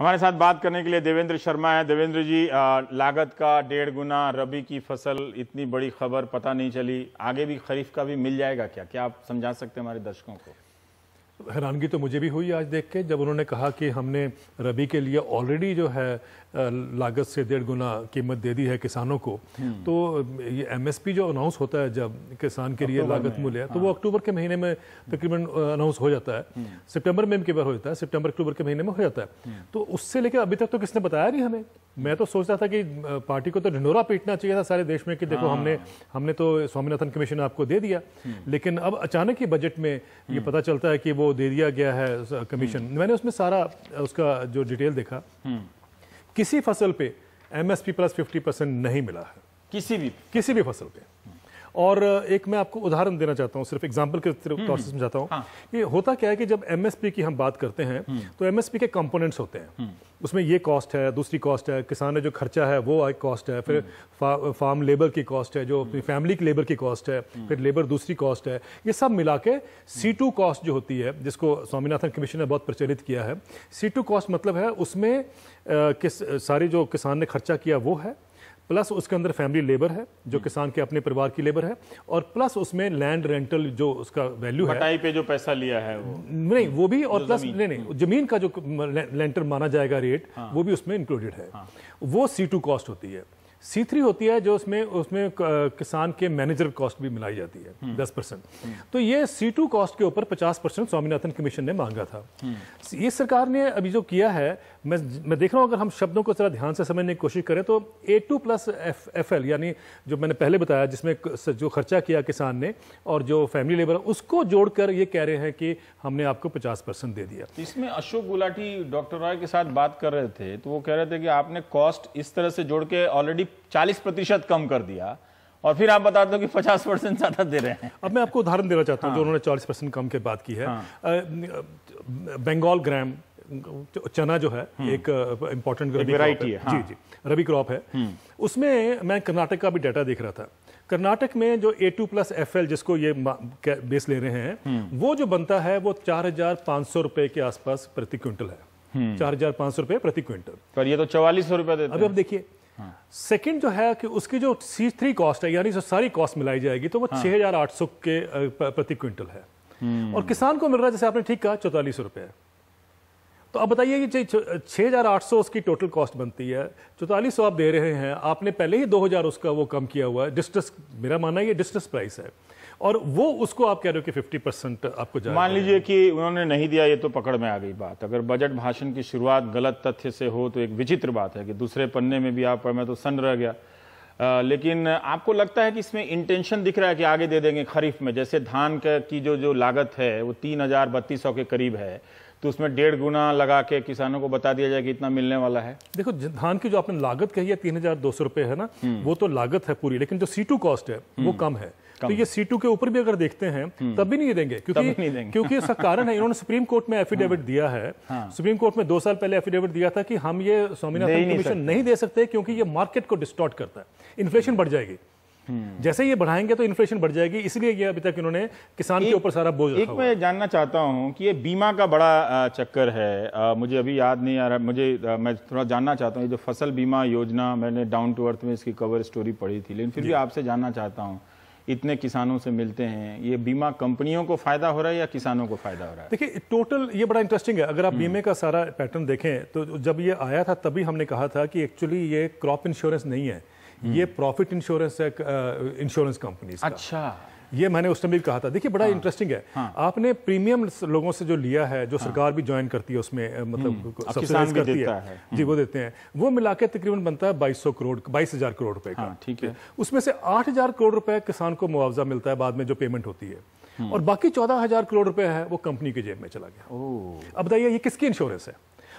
हमारे साथ बात करने के लिए देवेंद्र शर्मा है देवेंद्र जी आ, लागत का डेढ़ गुना रबी की फसल इतनी बड़ी खबर पता नहीं चली आगे भी खरीफ का भी मिल जाएगा क्या क्या आप समझा सकते हैं हमारे दर्शकों को हैरानगी तो मुझे भी हुई आज देख के जब उन्होंने कहा कि हमने रबी के लिए ऑलरेडी जो है लागत से डेढ़ गुना कीमत दे दी है किसानों को हम्म। तो ये एमएसपी जो अनाउंस होता है जब किसान के लिए लागत मूल्य तो हाँ। वो अक्टूबर के महीने में तकरीबन अनाउंस हो जाता है हम्म। सितंबर में भी बार हो जाता है सितंबर अक्टूबर के महीने में हो जाता है हम्म। तो उससे लेकर अभी तक तो किसने बताया नहीं हमें मैं तो सोचता था कि पार्टी को तो ढिंडोरा पीटना चाहिए था सारे देश में कि देखो हमने हाँ। हमने तो स्वामीनाथन कमीशन आपको दे दिया लेकिन अब अचानक ही बजट में ये पता चलता है कि वो दे दिया गया है कमीशन हम्म। मैंने उसमें सारा उसका जो डिटेल देखा हम्म। किसी फसल पे एमएसपी प्लस फिफ्टी परसेंट नहीं मिला है किसी भी किसी भी फसल पे और एक मैं आपको उदाहरण देना चाहता हूँ सिर्फ एग्जाम्पल के तौर से समझाता हूँ हाँ। कि ये होता क्या है कि जब एमएसपी की हम बात करते हैं हम्म। तो एमएसपी के कंपोनेंट्स होते हैं हम्म। उसमें ये कॉस्ट है दूसरी कॉस्ट है किसान ने जो खर्चा है वो एक कॉस्ट है फिर हम्म। फा, फार्म लेबर की कॉस्ट है जो अपनी फैमिली की लेबर की कॉस्ट है फिर लेबर दूसरी कॉस्ट है ये सब मिला के सी टू कॉस्ट जो होती है जिसको स्वामीनाथन कमीशन ने बहुत प्रचलित किया है सी टू कॉस्ट मतलब है उसमें किस सारी जो किसान ने खर्चा किया वो है प्लस उसके अंदर फैमिली लेबर है जो हम्म। किसान के अपने परिवार की लेबर है और प्लस उसमें लैंड रेंटल जो उसका वैल्यू है पे जो पैसा लिया है वो नहीं वो भी और प्लस नहीं नहीं जमीन का जो लेंटर माना जाएगा रेट हाँ। वो भी उसमें इंक्लूडेड है हाँ। वो सी टू कॉस्ट होती है सी थ्री होती है जो उसमें उसमें किसान के मैनेजर कॉस्ट भी मिलाई जाती है हम्म। दस परसेंट हम्म। तो ये सी टू कॉस्ट के ऊपर पचास परसेंट स्वामीनाथन कमीशन ने मांगा था ये सरकार ने अभी जो किया है मैं मैं देख रहा हूँ अगर हम शब्दों को जरा ध्यान से समझने की कोशिश करें तो A two plus F F L यानी जो मैंने पहले बताया जिसमें जो खर्चा किया किसान ने और जो फैमिली लेबर उसको जोड़कर ये कह रहे हैं कि हमने आपको पचास परसेंट दे दिया इसमें अशोक गुलाटी डॉक्टर रॉय के साथ बात कर रहे थे तो वो कह रहे थे कि आपने कॉस्ट इस तरह से जोड़ के ऑलरेडी चालीस प्रतिशत कम कर दिया और फिर आप बता दो कि 50 परसेंट ज्यादा दे रहे हैं अब मैं आपको उदाहरण देना चाहता हूँ हाँ। जो उन्होंने 40 परसेंट कम के बात की है हाँ। बंगाल ग्राम चना जो है हम्म। एक इम्पोर्टेंट वैरायटी है हाँ। जी जी रबी क्रॉप है हम्म। उसमें मैं कर्नाटक का भी डाटा देख रहा था कर्नाटक में जो A two plus F L जिसको ये बेस ले रहे हैं हम्म। वो जो बनता है वो चार हजार पाँच सौ रुपए के आसपास प्रति क्विंटल है चार हजार पाँच सौ रुपए प्रति क्विंटल पर ये तो चवालीस सौ रुपए अभी अब देखिए सेकंड हाँ। जो है कि उसकी जो सी थ्री कॉस्ट है यानी जो सारी कॉस्ट मिलाई जाएगी तो वो हाँ। 6,800 के प्रति क्विंटल है और किसान को मिल रहा है जैसे आपने ठीक कहा चौतालीस रुपये तो अब बताइए कि छः हज़ार आठ सौ उसकी टोटल कॉस्ट बनती है चौतालीस सौ आप दे रहे हैं आपने पहले ही दो हज़ार उसका वो कम किया हुआ है डिस्टेंस मेरा मानना ये डिस्टेंस प्राइस है और वो उसको आप कह रहे हो कि फिफ्टी परसेंट आपको मान लीजिए कि उन्होंने नहीं दिया ये तो पकड़ में आ गई बात अगर बजट भाषण की शुरुआत गलत तथ्य से हो तो एक विचित्र बात है कि दूसरे पन्ने में भी आप मैं तो सन रह गया आ, लेकिन आपको लगता है कि इसमें इंटेंशन दिख रहा है कि आगे दे देंगे खरीफ में जैसे धान का की जो जो लागत है वो तीन हज़ार बत्तीस सौ के करीब है तो उसमें डेढ़ गुना लगा के किसानों को बता दिया जाए कि इतना मिलने वाला है देखो धान की जो आपने लागत कही है तीन हजार दो सौ रुपये है ना हम्म। वो तो लागत है पूरी लेकिन जो सी टू कॉस्ट है वो हम्म। कम है तो ये सी टू के ऊपर भी अगर देखते हैं हम्म। तब भी नहीं देंगे क्योंकि नहीं देंगे। क्योंकि इसका कारण है इन्होंने सुप्रीम कोर्ट में एफिडेविट दिया है सुप्रीम हाँ। कोर्ट में दो साल पहले एफिडेविट दिया था कि हम ये स्वामीनाथन कमीशन नहीं दे सकते क्योंकि ये मार्केट को डिस्टॉर्ट करता है इन्फ्लेशन बढ़ जाएगी हम्म। जैसे ये बढ़ाएंगे तो इन्फ्लेशन बढ़ जाएगी इसलिए ये अभी तक इन्होंने किसान के ऊपर सारा बोझ एक मैं जानना चाहता हूँ कि ये बीमा का बड़ा चक्कर है आ, मुझे अभी याद नहीं आ रहा मुझे आ, मैं थोड़ा जानना चाहता हूँ जो फसल बीमा योजना मैंने डाउन टू अर्थ में इसकी कवर स्टोरी पढ़ी थी लेकिन फिर भी आपसे जानना चाहता हूँ इतने किसानों से मिलते हैं ये बीमा कंपनियों को फायदा हो रहा है या किसानों को फायदा हो रहा है देखिए टोटल ये बड़ा इंटरेस्टिंग है अगर आप हम्म। बीमे का सारा पैटर्न देखें तो जब ये आया था तभी हमने कहा था कि एक्चुअली ये क्रॉप इंश्योरेंस नहीं है हम्म। ये प्रॉफिट इंश्योरेंस है इंश्योरेंस कंपनी अच्छा ये मैंने उस टाइम भी कहा था देखिए बड़ा इंटरेस्टिंग हाँ, है हाँ, आपने प्रीमियम लोगों से जो लिया है जो हाँ, सरकार भी ज्वाइन करती है उसमें मतलब हम्म। सब्सिडाइज करती है, है हम्म। जी वो देते हैं वो मिला के तकरीबन बनता है बाईस सौ करोड़ बाईस हजार करोड़ रुपए का हाँ, ठीक है उसमें से आठ हजार करोड़ रुपए किसान को मुआवजा मिलता है बाद में जो पेमेंट होती है और बाकी चौदह हजार करोड़ रुपए है वो कंपनी के जेब में चला गया अब बताइए ये किसकी इंश्योरेंस है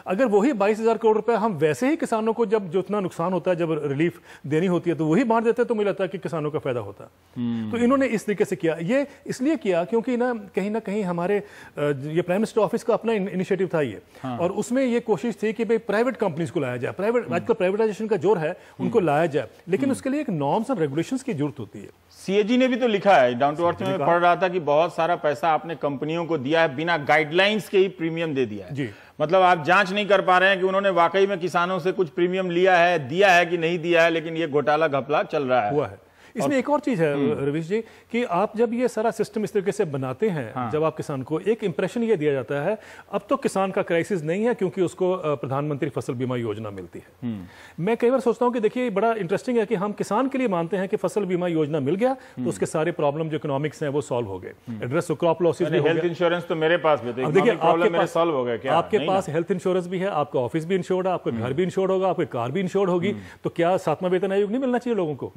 अगर वही बाईस हजार करोड़ रुपए हम वैसे ही किसानों को जब जितना नुकसान होता है जब रिलीफ देनी होती है तो वही बांट देते हैं तो मुझे लगता है कि किसानों का फायदा होता तो हम्म। इन्होंने इस तरीके से किया ये इसलिए किया क्योंकि ना कहीं ना कहीं हमारे ये प्राइम मिनिस्टर ऑफिस का अपना इनिशिएटिव था ये हाँ। और उसमें ये कोशिश थी कि भाई प्राइवेट कंपनीज को लाया जाए प्राइवेट हम्म। आजकल प्राइवेटाइजेशन का जोर है उनको हम्म। लाया जाए लेकिन उसके लिए एक नॉर्म्स एंड रेगुलेशन की जरूरत होती है सीएजी ने भी तो लिखा है डाउन टू अर्थ में पढ़ रहा था कि बहुत सारा पैसा आपने कंपनियों को दिया है बिना गाइडलाइंस के ही प्रीमियम दे दिया है जी मतलब आप जांच नहीं कर पा रहे हैं कि उन्होंने वाकई में किसानों से कुछ प्रीमियम लिया है दिया है कि नहीं दिया है लेकिन ये घोटाला घपला चल रहा है हुआ है इसमें एक और चीज है हम्म। रविश जी कि आप जब ये सारा सिस्टम इस तरीके से बनाते हैं हाँ। जब आप किसान को एक इंप्रेशन ये दिया जाता है अब तो किसान का क्राइसिस नहीं है क्योंकि उसको प्रधानमंत्री फसल बीमा योजना मिलती है हम्म। मैं कई बार सोचता हूँ कि देखिए बड़ा इंटरेस्टिंग है कि हम किसान के लिए मानते हैं कि फसल बीमा योजना मिल गया तो हम्म। उसके सारे प्रॉब्लम जो इकोनॉमिक्स हैं वो सॉल्व हो गए address crop losses health insurance तो मेरे पास भी तो देखिए आपके सॉल्व हो गया आपके पास हेल्थ इंश्योरेंस भी है आपका ऑफिस भी इंश्योर्ड है आपका घर भी इंश्योर्ड होगा आपकी कार भी इंश्योर्ड होगी तो क्या सातवा वेतन आयोग नहीं मिलना चाहिए लोगों को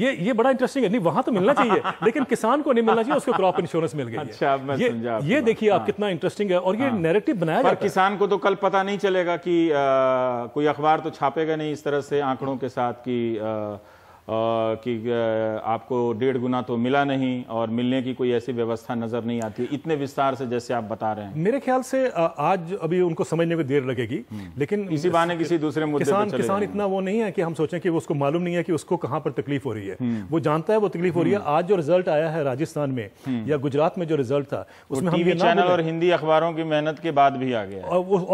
ये ये बड़ा इंटरेस्टिंग है नहीं वहां तो मिलना चाहिए लेकिन किसान को नहीं मिलना चाहिए उसको क्रॉप इंश्योरेंस मिल गई अच्छा मैं ये, ये देखिए आप हाँ। कितना इंटरेस्टिंग है और ये नैरेटिव हाँ। बनाया पर किसान को तो कल पता नहीं चलेगा कि कोई अखबार तो छापेगा नहीं इस तरह से आंकड़ों के साथ की कि आपको डेढ़ गुना तो मिला नहीं और मिलने की कोई ऐसी व्यवस्था नज़र नहीं आती इतने विस्तार से जैसे आप बता रहे हैं मेरे ख्याल से आज अभी उनको समझने में देर लगेगी हम्म। लेकिन इसी बहाने किसी दूसरे मुद्दे किसान किसान इतना वो नहीं है कि हम सोचें कि उसको मालूम नहीं है कि उसको कहाँ पर तकलीफ हो रही है हम्म। वो जानता है वो तकलीफ हो रही है हम्म। आज जो रिजल्ट आया है राजस्थान में या गुजरात में जो रिजल्ट था उसमें और हिंदी अखबारों की मेहनत के बाद भी आ गया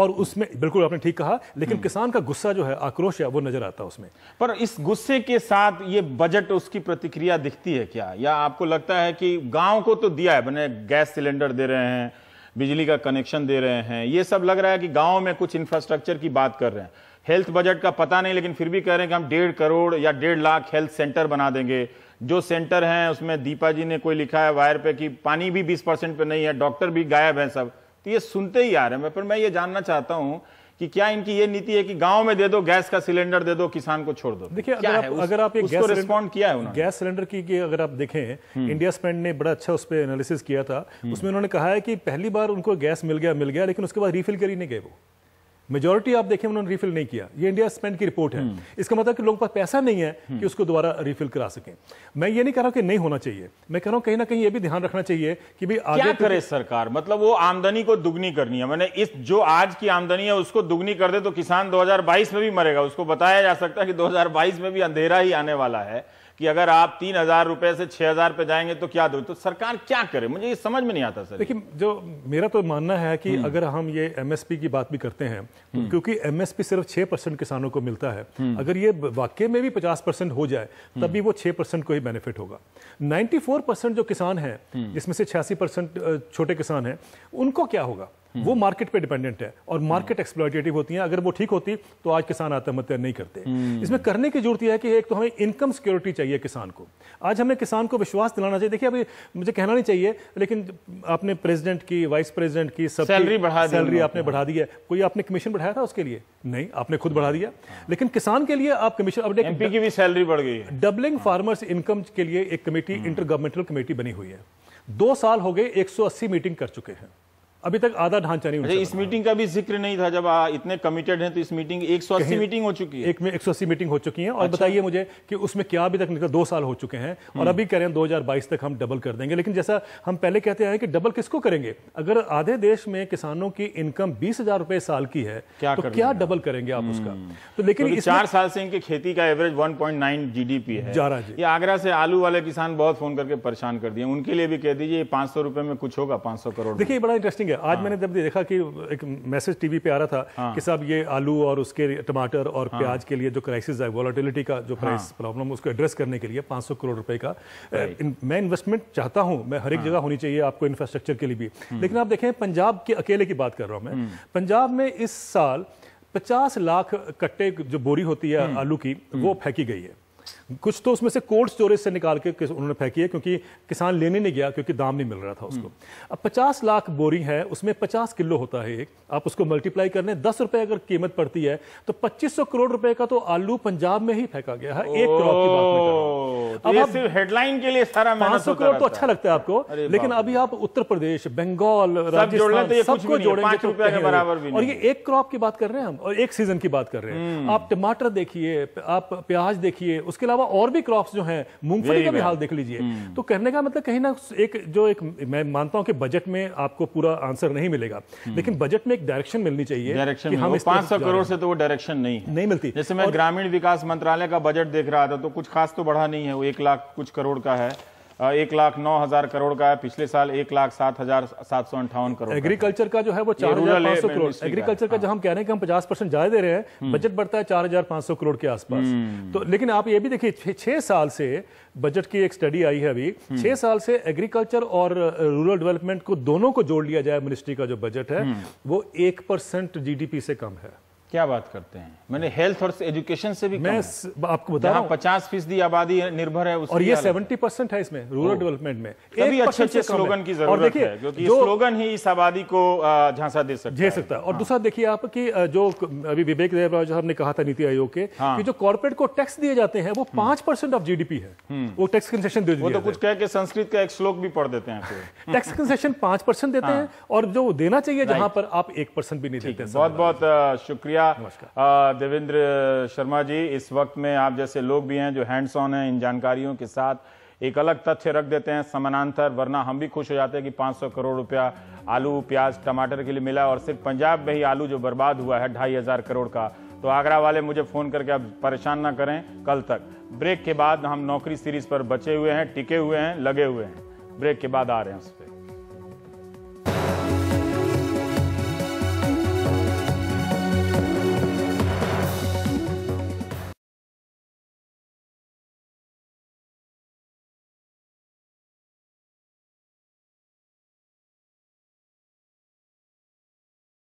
और उसमें बिल्कुल आपने ठीक कहा लेकिन किसान का गुस्सा जो है आक्रोश है वो नजर आता है उसमें पर इस गुस्से के साथ ये बजट उसकी प्रतिक्रिया दिखती है क्या या आपको लगता है कि गांव को तो दिया है मैंने गैस सिलेंडर दे रहे हैं बिजली का कनेक्शन दे रहे हैं ये सब लग रहा है कि गांव में कुछ इंफ्रास्ट्रक्चर की बात कर रहे हैं हेल्थ बजट का पता नहीं लेकिन फिर भी कह रहे हैं कि हम डेढ़ करोड़ या डेढ़ लाख हेल्थ सेंटर बना देंगे जो सेंटर हैं उसमें दीपा जी ने कोई लिखा है वायर पे कि पानी भी बीस परसेंट पे नहीं है डॉक्टर भी गायब है सब तो ये सुनते ही आ रहे हैं पर मैं ये जानना चाहता हूँ कि क्या इनकी ये नीति है कि गांव में दे दो गैस का सिलेंडर दे दो किसान को छोड़ दो देखिए अगर, आप, उस, अगर आप गैस रिस्पॉन्ड किया है गैस सिलेंडर की, की अगर आप देखें हम्म। इंडिया स्पेंड ने बड़ा अच्छा उस पर एनालिसिस किया था हम्म। उसमें उन्होंने कहा है कि पहली बार उनको गैस मिल गया मिल गया लेकिन उसके बाद रिफिल कर ही नहीं गए वो मेजोरिटी आप देखें उन्होंने रिफिल नहीं किया ये इंडिया स्पेंड की रिपोर्ट है हम्म। इसका मतलब कि लोगों पास पैसा नहीं है कि हम्म। उसको दोबारा रिफिल करा सकें मैं ये नहीं कह रहा हूं कि नहीं होना चाहिए मैं कह रहा हूं कहीं ना कहीं ये भी ध्यान रखना चाहिए कि भाई आगे करे सरकार मतलब वो आमदनी को दुगनी करनी है मैंने इस जो आज की आमदनी है उसको दुगनी कर दे तो किसान दो में भी मरेगा उसको बताया जा सकता है कि दो में भी अंधेरा ही आने वाला है कि अगर आप तीन हजार रुपए से छह हजार पे जाएंगे तो क्या दो तो सरकार क्या करे मुझे ये समझ में नहीं आता सर देखिए जो मेरा तो मानना है कि हम्म। अगर हम ये एमएसपी की बात भी करते हैं तो क्योंकि एमएसपी सिर्फ छह परसेंट किसानों को मिलता है हम्म। अगर ये वाक्य में भी पचास परसेंट हो जाए तब भी वो छह परसेंट को ही बेनिफिट होगा नाइन्टी परसेंट जो किसान है जिसमें से छियासी परसेंट छोटे किसान है उनको क्या होगा वो मार्केट पे डिपेंडेंट है और मार्केट एक्सप्लॉयटेटिव होती है अगर वो ठीक होती तो आज किसान आत्महत्या नहीं करते हम्म। इसमें करने की जरूरत यह है कि एक तो हमें इनकम सिक्योरिटी चाहिए किसान को आज हमें किसान को विश्वास दिलाना चाहिए देखिए अभी मुझे कहना नहीं चाहिए लेकिन आपने प्रेसिडेंट की वाइस प्रेसिडेंट की सब सैलरी सैलरी आपने बढ़ा दी है कोई आपने कमीशन बढ़ाया था उसके लिए नहीं आपने खुद बढ़ा दिया लेकिन किसान के लिए आप कमीशन अब एमपी की भी सैलरी बढ़ गई है डबलिंग फार्मर्स इनकम के लिए एक कमेटी इंटर गवर्नमेंटल कमेटी बनी हुई है दो साल हो गए 180 मीटिंग कर चुके हैं अभी तक आधा ढांचा नहीं अच्छा, इस मीटिंग का भी जिक्र नहीं था जब आ, इतने कमिटेड हैं तो इस मीटिंग अस्सी मीटिंग हो चुकी है एक में अस्सी मीटिंग हो चुकी है और अच्छा। बताइए मुझे कि उसमें क्या अभी तक निकला दो साल हो चुके हैं और हम्म। अभी कह रहे हैं बाईस तक हम डबल कर देंगे लेकिन जैसा हम पहले कहते हैं कि डबल किसको करेंगे अगर आधे देश में किसानों की इनकम बीस हजार रुपए साल की है क्या तो क्या डबल करेंगे आप उसका हम्म। तो लेकिन चार साल से इनकी खेती का average one point nine G D P है आगरा से आलू वाले किसान बहुत फोन करके परेशान कर दिए उनके लिए भी कह दीजिए पांच सौ रुपए में कुछ होगा पांच सौ करोड़ देखिए बड़ा इंटरेस्टिंग है आज हाँ। मैंने जब देखा कि एक मैसेज टीवी पे आ रहा था हाँ। कि साहब ये आलू और उसके टमाटर और हाँ। प्याज के लिए जो क्राइसिस है वॉलिटिलिटी का जो प्राइस हाँ। प्रॉब्लम उसको एड्रेस करने के लिए 500 करोड़ रुपए का इन, मैं इन्वेस्टमेंट चाहता हूँ मैं हर एक हाँ। जगह होनी चाहिए आपको इंफ्रास्ट्रक्चर के लिए भी हम्म। लेकिन आप देखें पंजाब के अकेले की बात कर रहा हूँ मैं हम्म। पंजाब में इस साल पचास लाख कट्टे जो बोरी होती है हम्म। आलू की वो फेंकी गई है कुछ तो उसमें से कोल्ड स्टोरेज से निकाल के उन्होंने फेंकी है क्योंकि किसान लेने नहीं गया क्योंकि दाम नहीं मिल रहा था उसको अब पचास लाख बोरी है उसमें पचास किलो होता है एक आप उसको मल्टीप्लाई कर लें दस रुपए अगर कीमत पड़ती है तो पच्चीस करोड़ रुपए का तो आलू पंजाब में ही फेंका गया है एक क्रॉप की बात में हेडलाइन तो के लिए सारा पांच सौ करोड़ तो अच्छा लगता है आपको लेकिन अभी आप उत्तर प्रदेश बंगाल तो सबको जोड़ेंगे तो और ये एक क्रॉप की बात कर रहे हैं हम और एक सीजन की बात कर रहे हैं हम्म। आप टमाटर देखिए आप प्याज देखिए उसके अलावा और भी क्रॉप जो है मूंगफली का भी हाल देख लीजिए हम्म। तो कहने का मतलब कहीं ना एक जो एक मैं मानता हूं कि बजट में आपको पूरा आंसर नहीं मिलेगा हम्म। लेकिन बजट में एक डायरेक्शन मिलनी चाहिए डायरेक्शन हम पांच सौ करोड़ से तो वो डायरेक्शन नहीं नहीं मिलती जैसे मैं ग्रामीण विकास मंत्रालय का बजट देख रहा था तो कुछ खास तो बढ़ा नहीं है एक लाख कुछ करोड़ का है एक लाख नौ हजार करोड़ का है पिछले साल एक लाख सात हजार सात सौ अंठावन करोड़ एग्रीकल्चर का जो है वो चार हजार पांच सौ करोड़ एग्रीकल्चर का हाँ। जो हम कह रहे हैं कि हम पचास परसेंट ज्यादा दे रहे हैं हम्म। बजट बढ़ता है चार हजार पांच सौ करोड़ के आसपास हम्म। तो लेकिन आप ये भी देखिए छह साल से बजट की एक स्टडी आई है अभी हम्म। छह साल से एग्रीकल्चर और रूरल डेवलपमेंट को दोनों को जोड़ लिया जाए मिनिस्ट्री का जो बजट है वो एक परसेंट से कम है क्या बात करते हैं मैंने हेल्थ और एजुकेशन से भी मैं आपको बता रहा पचास फीसदी आबादी निर्भर है और ये सेवेंटी परसेंट है इसमें रूरल डेवलपमेंट में तभी अच्छे अच्छे स्लोगन की जरूरत है क्योंकि स्लोगन ही इस आबादी को झांसा दे सकता दे सकता है और हाँ। दूसरा देखिए आप कि जो अभी विवेक देवराव साहब ने कहा था नीति आयोग के हाँ। कि जो कॉर्पोरेट को टैक्स दिए जाते हैं वो हम्म। पांच परसेंट ऑफ जी है हम्म। वो टैक्स कंसेशन दे तो कुछ कह के संस्कृत का एक श्लोक भी पढ़ देते हैं टैक्स कंसेशन पांच परसेंट देते हाँ। हैं और जो देना चाहिए जहां पर आप एक परसेंट भी नहीं देते बहुत बहुत शुक्रिया शुक्रिया देवेंद्र शर्मा जी इस वक्त में आप जैसे लोग भी हैं जो हैंड्स ऑन हैं इन जानकारियों के साथ एक अलग तथ्य रख देते हैं समानांतर वरना हम भी खुश हो जाते हैं कि 500 करोड़ रुपया आलू प्याज टमाटर के लिए मिला और सिर्फ पंजाब में ही आलू जो बर्बाद हुआ है ढाई हजार करोड़ का तो आगरा वाले मुझे फ़ोन करके अब परेशान ना करें कल तक ब्रेक के बाद हम नौकरी सीरीज पर बचे हुए हैं टिके हुए हैं लगे हुए हैं ब्रेक के बाद आ रहे हैं उस पर